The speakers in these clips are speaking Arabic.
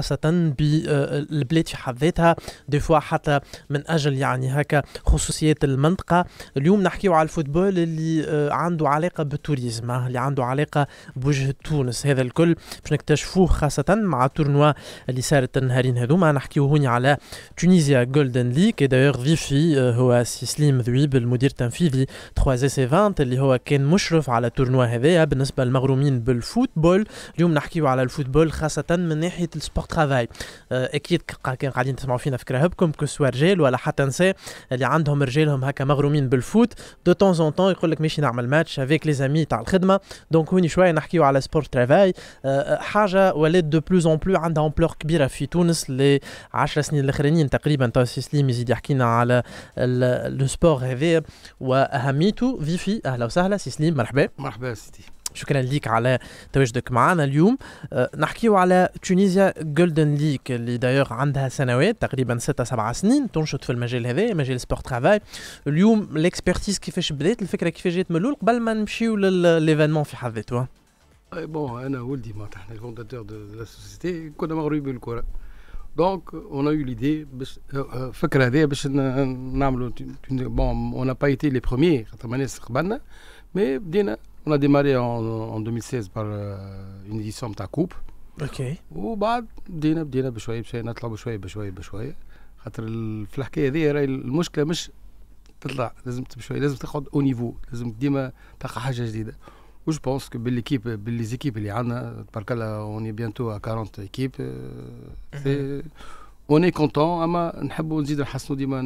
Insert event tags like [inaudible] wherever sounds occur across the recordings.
خاصة بالبلاد آه، في حد ذاتها دي فوا حتى من أجل يعني هكا خصوصيات المنطقة اليوم نحكيو على الفوتبول اللي آه، عنده علاقة بالتوريزم اللي عنده علاقة بوجه تونس هذا الكل باش نكتشفوه خاصة مع التورنوا اللي صارت النهارين هذوما نحكيو هوني على تونيزيا جولدن ليك دايوغ ضيفي هو سي سليم ذويب المدير التنفيذي 3 اس 20 اللي هو كان مشرف على التورنوا هذايا بالنسبة للمغرومين بالفوتبول اليوم نحكيو على الفوتبول خاصة من ناحية السبورت ترافاي آه، اكيد كان قاعدين تسمعوا فينا في كراهبكم كو سوا رجال ولا حتى نساء اللي عندهم رجالهم هكا مغرومين بالفوت دو تون زون تون يقول لك ماشي نعمل ماتش افيك لي زامي تاع الخدمه دونك هوني شويه نحكيو على سبور ترافاي آه، آه، حاجه ولات دو بلوز اون بلو عندها امبلور كبيره في تونس لي 10 سنين الاخرانيين تقريبا تو سليم يزيد يحكينا على لو سبور هذا واهميته فيفي اهلا وسهلا سي سليم مرحبا مرحبا سيدي شكرا ليك على تواجدك معنا اليوم أه نحكيو على تونيزيا جولدن ليك اللي دايوغ عندها سنوات تقريبا 6 7 سنين تنشط في المجال هذا مجال سبور ترافاي اليوم الاكسبرتيز كيفاش بدات الفكره كيفاش جات من الاول قبل ما نمشيو لليفينمون في حد ذاته بون انا ولدي معناتها احنا الفونداتور دو لا سوسيتي كنا مغرومين بالكره دونك اون ا ليدي باش الفكره آه، آه، هذه باش نعملوا بون اون با ايتي لي بروميير خاطر ما ناس قبلنا مي بدينا On a démarré en, en 2016 par euh, une édition بتاع كوب اوكي وبعد بدينا بدينا بشويه بشويه نطلع بشويه بشويه بشويه خاطر في الحكايه هذه راهي المشكله مش تطلع لازم بشويه لازم تقعد او نيفو لازم ديما تلقى حاجه جديده وجو بونس بالليكيب بالليزيكيب اللي عندنا تبارك الله اوني بيانتو 40 ايكيب سي اوني كونتون اما نحبوا نزيد نحسنوا ديما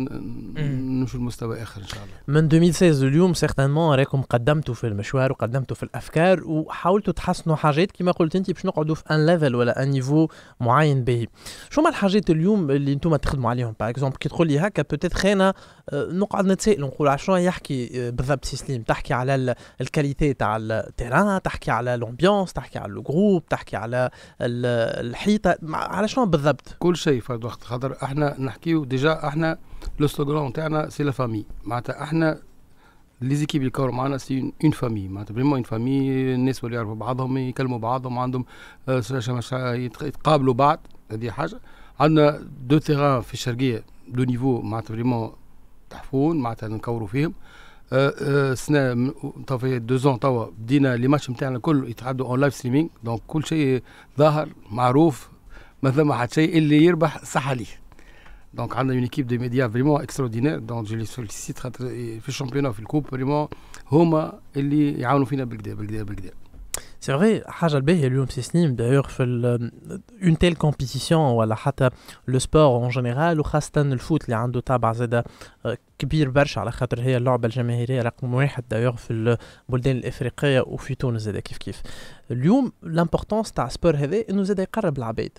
نمشوا لمستوى اخر ان شاء الله من 2016 لليوم سيغتانمون راكم قدمتوا في المشوار وقدمتوا في الافكار وحاولتوا تحسنوا حاجات كما قلت انت باش نقعدوا في ان ليفل ولا ان نيفو معين به شو ما الحاجات اليوم اللي انتم تخدموا عليهم باغ اكزومبل كي تقول لي هكا بوتيت خينا آه، نقعد نتسائل نقول على شنو يحكي آه، بالضبط سيسليم تحكي على الكاليتي تاع التيران تحكي على لومبيونس تحكي على الجروب تحكي على الحيطه على شنو بالضبط كل شيء فرضو الوقت خاطر احنا نحكيو ديجا احنا لو سلوغون تاعنا سي لا فامي معناتها احنا لي زيكيب اللي معنا سي اون فامي معناتها فريمون اون فامي الناس اللي يعرفوا بعضهم يكلموا بعضهم عندهم آه، يتقابلوا بعض هذه حاجه عندنا دو تيران في الشرقيه دو نيفو معناتها فريمون تحفون معناتها نكوروا فيهم آه، آه، سنه توا في دو زون توا بدينا لي ماتش نتاعنا الكل يتعدوا اون لايف ستريمينغ دونك كل شيء ظاهر معروف ما ثم حتى شيء اللي يربح صح عليه دونك عندنا اون ايكيب دي ميديا فريمون اكسترودينير دونك جو لي سوليسيت خاطر في الشامبيون في الكوب فريمون هما اللي يعاونوا فينا بالكدا بالكدا بالكدا سي فري حاجه الباهيه اليوم سي سنين دايوغ في اون تيل كومبيتيسيون ولا حتى لو سبور اون جينيرال وخاصه الفوت اللي عنده تابع زاده كبير برشا على خاطر هي اللعبه الجماهيريه رقم واحد دايوغ في البلدان الافريقيه وفي تونس زاده كيف كيف اليوم لامبورتونس تاع السبور هذا انه زاده يقرب العباد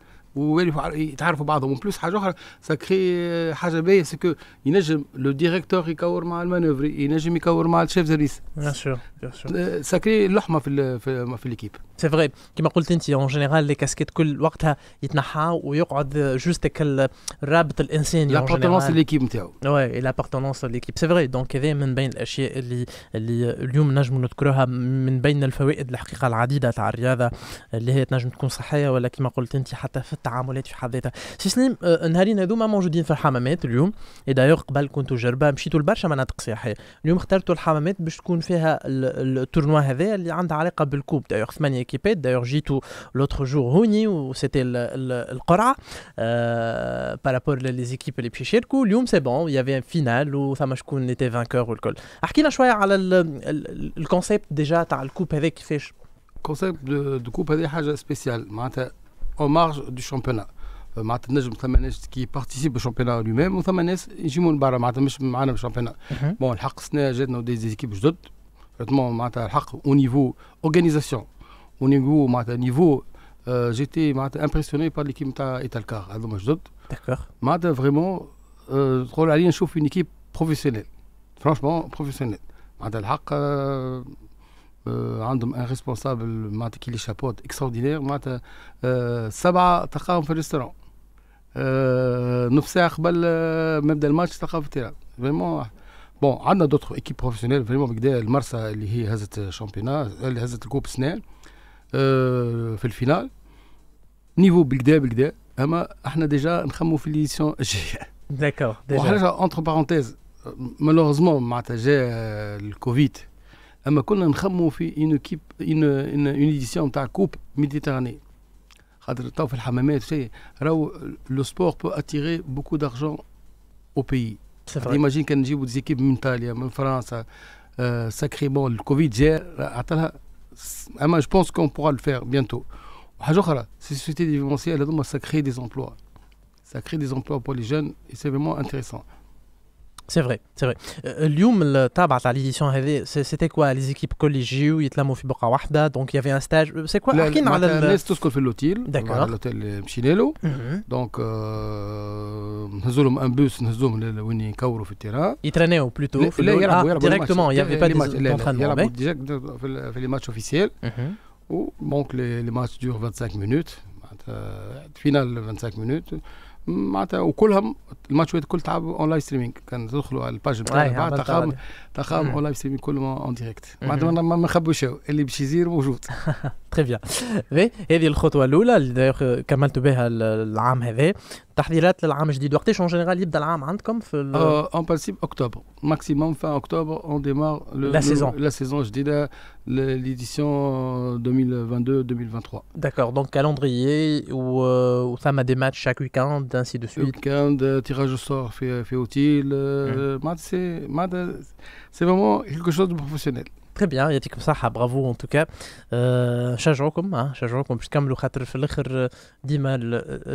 ويعرفوا يتعرفوا بعضهم بلوس حاجه اخرى ساكري حاجه باهيه سكو ينجم لو ديريكتور يكور مع المانوفري ينجم يكور مع الشيف سيرفيس بيان سور بيان سور ساكري اللحمه في في, في ليكيب سي فري كيما قلت انت اون جينيرال لي كاسكيت كل وقتها يتنحى ويقعد جوست هكا الرابط الانساني لابارتونونس ليكيب نتاعو وي لابارتونونس ليكيب سي فري دونك هذا من بين الاشياء اللي اللي اليوم نجم نذكروها من بين الفوائد الحقيقه العديده تاع الرياضه اللي هي تنجم تكون صحيه ولا كيما قلت انت حتى في التعاملات في حد ذاتها سي سليم نهارين آه، هذوما موجودين في الحمامات اليوم اي دايوغ قبل كنتوا جربه مشيتوا لبرشا مناطق سياحيه اليوم اخترتوا الحمامات باش تكون فيها التورنوا هذا اللي عندها علاقه بالكوب دايوغ ثمانيه ايكيبات دايوغ جيتوا لوتر جور هوني وسيتي القرعه بارابور لي زيكيب اللي باش يشاركوا اليوم سي بون يافي فينال وثما شكون اللي تي فانكور والكل احكينا شويه على الكونسيبت ديجا تاع الكوب هذا كيفاش كونسيبت دو كوب هذه حاجه سبيسيال معناتها en marge du championnat. Les euh, qui participe au championnat lui-même, Je suis un qui participe au championnat. Mhm. Bon, le c'est que des équipes au niveau organisation, au niveau, au niveau euh, j'étais impressionné par l'équipe D'accord. Vraiment, je euh, une équipe professionnelle. Franchement, professionnelle. Je آه، عندهم ان ريسبونسابل معناتها كي لي شابوت اكستراوردينير معناتها آه، سبعه تلقاهم في الريستورون آه، نص ساعه قبل ما يبدا الماتش تلقاهم في التيران فريمون بون عندنا دوتر ايكيب بروفيسيونيل فريمون بكدا المرسى اللي هي هزت الشامبيونا اللي هزت الكوب سنان في الفينال نيفو بكدا بكدا اما احنا ديجا نخمو في ليديسيون الجايه داكور ديجا وحاجه اونتر بارونتيز مالوغوزمون معناتها جا الكوفيد on a connu en xamou une une une édition ta coupe méditerranée cadre tauh al hammamé c'est le sport peut attirer beaucoup d'argent au pays imagine qu'on j'ai des équipes de l'Italie de la France sacré bon le covid gère a pas je pense qu'on pourra le faire bientôt haja khra ces sociétés de vacances elles donnent à des emplois ça crée des emplois pour les jeunes et c'est vraiment intéressant c'est vrai, c'est vrai. Euh, Lium le tabat à l'édition, c'était quoi Les équipes collégiales, là, donc il y avait un stage. Euh, c'est quoi C'est euh, tout ce qu'on fait Arkin l'hôtel Arkin mhm. Donc, Arkin Arkin un bus, Arkin Arkin Arkin Arkin Arkin Arkin Arkin Ils traînaient plutôt directement, il n'y avait pas d'entraînement. Déjà, dans les matchs officiels. Donc, les matchs durent 25 minutes. Finale, 25 minutes. معناتها وكلها الماتش كل تعب اون لايف ستريمينغ كان تدخلوا على الباج نتاعنا تخام تخام اون لايف ستريمينغ كلهم اون ديريكت معناتها ما نخبوش اللي باش يزير موجود [laughs] Très bien. l'année. Euh, de l'année hein, euh, En principe, octobre maximum fin octobre. On démarre la saison. La saison. Je l'édition 2022-2023. Euh, D'accord. Donc calendrier où ça a des matchs chaque week-end ainsi de suite. Week-end, tirage au sort, fait utile. Mm. C'est vraiment quelque chose de professionnel. تري بيان يعطيكم الصحه برافو ان توكا نشجعوكم أه نشجعوكم باش تكملوا خاطر في الاخر آه، ديما آه،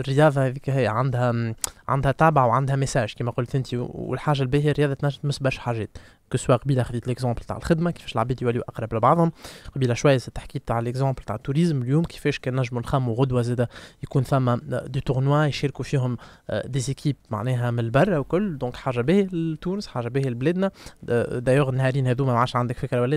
الرياضه هذيك هي عندها عندها تابع وعندها ميساج كما قلت انت والحاجه الباهيه الرياضه تنجم تمس برشا حاجات كو سوا قبيله خديت ليكزومبل تاع الخدمه كيفاش العباد يوليو اقرب لبعضهم قبيله شويه حكيت تاع ليكزومبل تاع التوريزم اليوم كيفاش كان نجموا نخموا غدوه زاده يكون ثما دي تورنوا يشاركوا فيهم دي آه، زيكيب معناها من البر وكل دونك حاجه باهيه لتونس حاجه باهيه لبلادنا دايوغ النهارين هذوما ما عادش عندك فكره ولا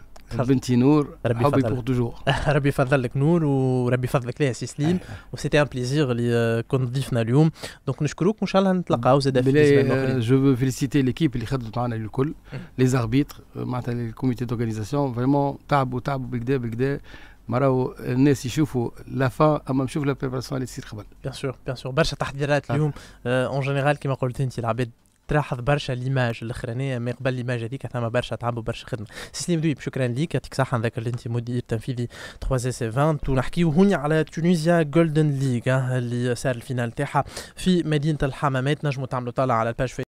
بنتي نور حبي بور توجور [laughs] ربي يفضلك نور وربي يفضلك ليها سي سليم و سيتي ان بليزير اللي euh, كنت ضيفنا اليوم دونك نشكروك وان شاء الله نتلاقاو زاد في الاسبوع جو فيليسيتي ليكيب اللي خدمت معنا الكل لي أه. زاربيتر euh, معناتها الكوميتي دورغانيزاسيون فريمون تعبوا تعبوا بكدا بكدا ما راهو الناس يشوفوا لا فا اما نشوف لا بريباراسيون اللي تصير قبل بيان سور بيان سور برشا تحضيرات اليوم اون euh, جينيرال كيما قلت انت العباد تلاحظ برشا ليماج الاخرانيه ما قبل ليماج هذيك ثما برشا تعب وبرشا خدمه سيسليم دويب شكرا ليك يعطيك صحه نذكر اللي انت مدير تنفيذي 3 اس 20 ونحكيو هوني على تونيزيا جولدن ليغ اللي صار الفينال تاعها في مدينه الحمامات نجموا تعملوا طالع على الباج